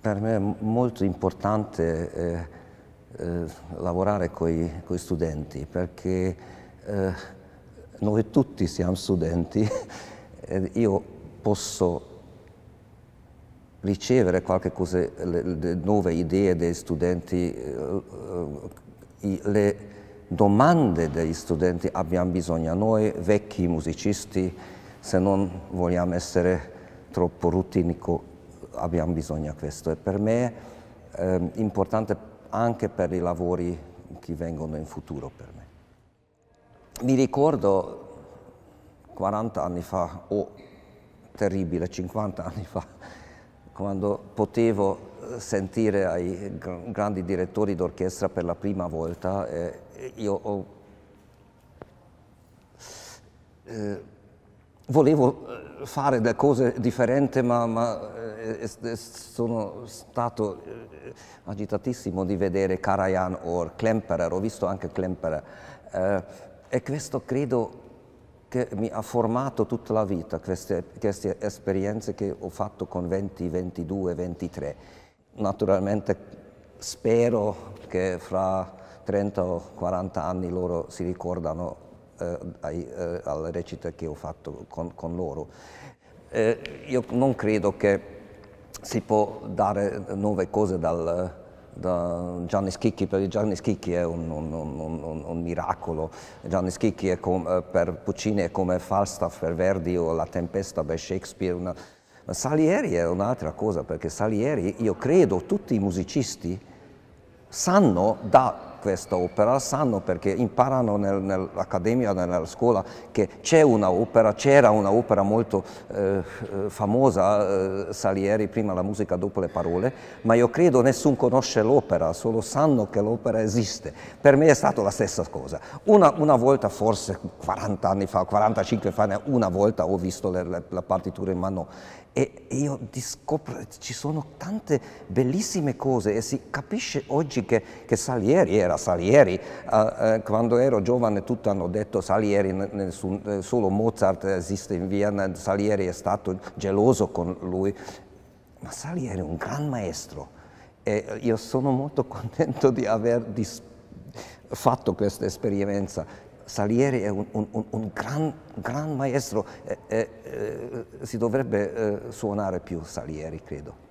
Per me è molto importante eh, eh, lavorare con i studenti perché eh, noi tutti siamo studenti e io posso ricevere qualche cosa, le, le nuove idee dei studenti, eh, eh, le domande degli studenti abbiamo bisogno, noi vecchi musicisti se non vogliamo essere troppo rutinico abbiamo bisogno di questo e per me è ehm, importante anche per i lavori che vengono in futuro per me. Mi ricordo 40 anni fa, o oh, terribile, 50 anni fa, quando potevo eh, sentire ai grandi direttori d'orchestra per la prima volta, eh, io ho, eh, volevo eh, fare delle cose differenti, ma, ma eh, sono stato eh, agitatissimo di vedere Karajan o Klemperer, ho visto anche Klemperer. Eh, e questo credo che mi ha formato tutta la vita, queste, queste esperienze che ho fatto con 20, 22, 23. Naturalmente spero che fra 30 o 40 anni loro si ricordano eh, ai, eh, alla recita che ho fatto con, con loro. Eh, io non credo che si può dare eh, nuove cose dal, da Gianni Schicchi, perché Gianni Schicchi è un, un, un, un miracolo. Gianni Schicchi come, eh, per Puccini è come Falstaff per Verdi o La Tempesta per Shakespeare. Una... Ma Salieri è un'altra cosa, perché Salieri, io credo, tutti i musicisti sanno da questa opera, sanno perché imparano nel, nell'accademia, nella scuola che c'è un'opera, c'era un'opera molto eh, eh, famosa, eh, Salieri, prima la musica, dopo le parole, ma io credo nessuno conosce l'opera, solo sanno che l'opera esiste. Per me è stata la stessa cosa. Una, una volta, forse 40 anni fa, 45 anni fa, una volta ho visto le, le, la partitura in mano e io scopro, ci sono tante bellissime cose e si capisce oggi che, che Salieri era era Salieri. Eh, eh, quando ero giovane tutti hanno detto Salieri, eh, solo Mozart esiste in Vienna, Salieri è stato geloso con lui, ma Salieri è un gran maestro e io sono molto contento di aver dis- fatto questa esperienza. Salieri è un, un, un gran, gran, maestro e, e, e si dovrebbe eh, suonare più Salieri, credo.